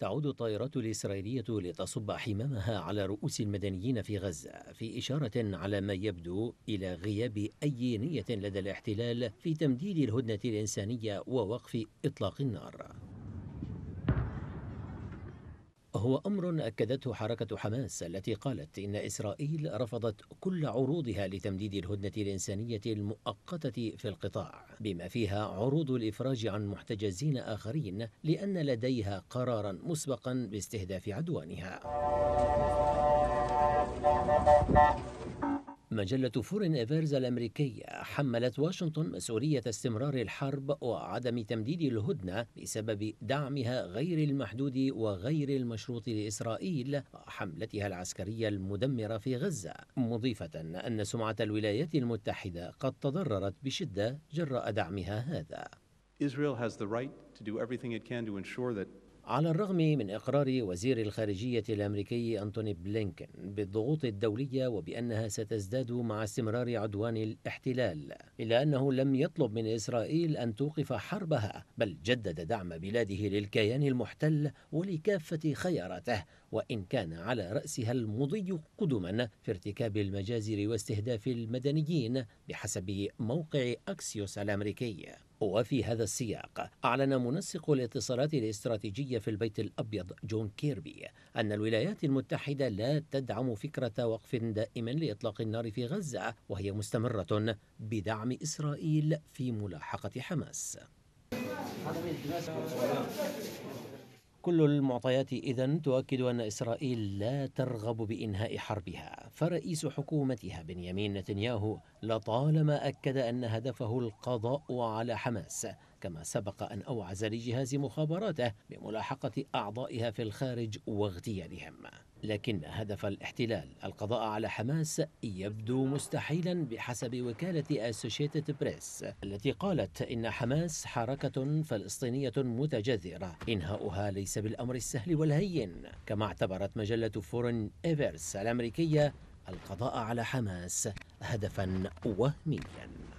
تعود الطائرات الإسرائيلية لتصب حمامها على رؤوس المدنيين في غزة في إشارة على ما يبدو إلى غياب أي نية لدى الاحتلال في تمديد الهدنة الإنسانية ووقف إطلاق النار هو أمر أكدته حركة حماس التي قالت إن إسرائيل رفضت كل عروضها لتمديد الهدنة الإنسانية المؤقتة في القطاع، بما فيها عروض الإفراج عن محتجزين آخرين لأن لديها قرارا مسبقا باستهداف عدوانها. مجلة فورين افيرز الأمريكية حملت واشنطن مسؤولية استمرار الحرب وعدم تمديد الهدنة بسبب دعمها غير المحدود وغير المشروط لإسرائيل وحملتها العسكرية المدمرة في غزة مضيفة أن سمعة الولايات المتحدة قد تضررت بشدة جراء دعمها هذا Israel has the right to do everything it can to ensure that على الرغم من إقرار وزير الخارجية الأمريكي أنتوني بلينكن بالضغوط الدولية وبأنها ستزداد مع استمرار عدوان الاحتلال إلا أنه لم يطلب من إسرائيل أن توقف حربها بل جدد دعم بلاده للكيان المحتل ولكافة خياراته وإن كان على رأسها المضي قدما في ارتكاب المجازر واستهداف المدنيين بحسب موقع أكسيوس الأمريكي وفي هذا السياق أعلن منسق الاتصالات الاستراتيجية في البيت الأبيض جون كيربي أن الولايات المتحدة لا تدعم فكرة وقف دائم لإطلاق النار في غزة وهي مستمرة بدعم إسرائيل في ملاحقة حماس كل المعطيات إذا تؤكد أن إسرائيل لا ترغب بإنهاء حربها فرئيس حكومتها بنيامين نتنياهو لطالما أكد أن هدفه القضاء على حماس كما سبق أن أوعز لجهاز مخابراته بملاحقة أعضائها في الخارج واغتيالهم لكن هدف الاحتلال القضاء على حماس يبدو مستحيلا بحسب وكالة أسوشيتد بريس التي قالت إن حماس حركة فلسطينية متجذرة إنهاؤها ليس بالأمر السهل والهين كما اعتبرت مجلة فورن إيفرس الأمريكية القضاء على حماس هدفا وهميا